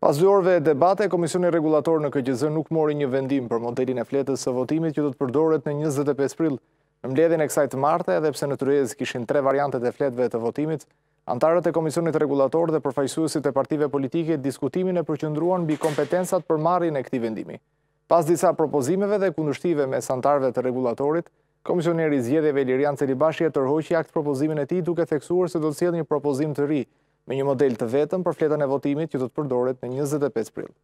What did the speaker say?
Pas dy e debate, Komisioni Regulator në KGZ nuk mori një vendim për modelin e fletës së votimit që do të përdoret në 25 pril. Në mledhin e kësaj të martë, edhe pse në të rrez kishin tre variantet e fletëve të votimit, antarët e Komisionit Regulator dhe përfajsuësit e partive politike diskutimin e përqëndruan bi kompetensat për marrin e këti vendimi. Pas disa propozimeve dhe kundushtive me santarve të regulatorit, Komisioneri Zjedhe Velirian Celibashi e tërhoqi akt propozimin e ti duke theksuar se do të cilë një propozim të ri, Me një model të vetëm për fletën e votimit, që do të përdoret në 25 prill.